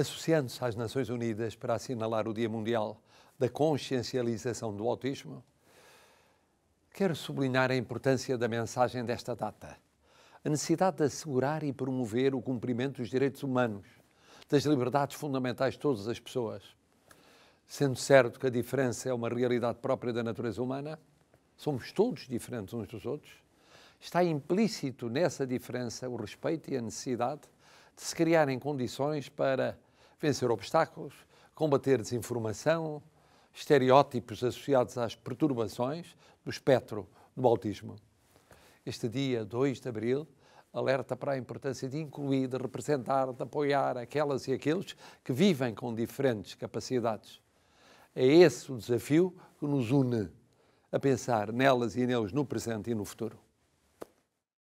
associando-se às Nações Unidas para assinalar o Dia Mundial da Consciencialização do Autismo, quero sublinhar a importância da mensagem desta data. A necessidade de assegurar e promover o cumprimento dos direitos humanos, das liberdades fundamentais de todas as pessoas. Sendo certo que a diferença é uma realidade própria da natureza humana, somos todos diferentes uns dos outros, está implícito nessa diferença o respeito e a necessidade de se criarem condições para vencer obstáculos, combater desinformação, estereótipos associados às perturbações do espectro do autismo. Este dia 2 de abril alerta para a importância de incluir, de representar, de apoiar aquelas e aqueles que vivem com diferentes capacidades. É esse o desafio que nos une a pensar nelas e neles no presente e no futuro.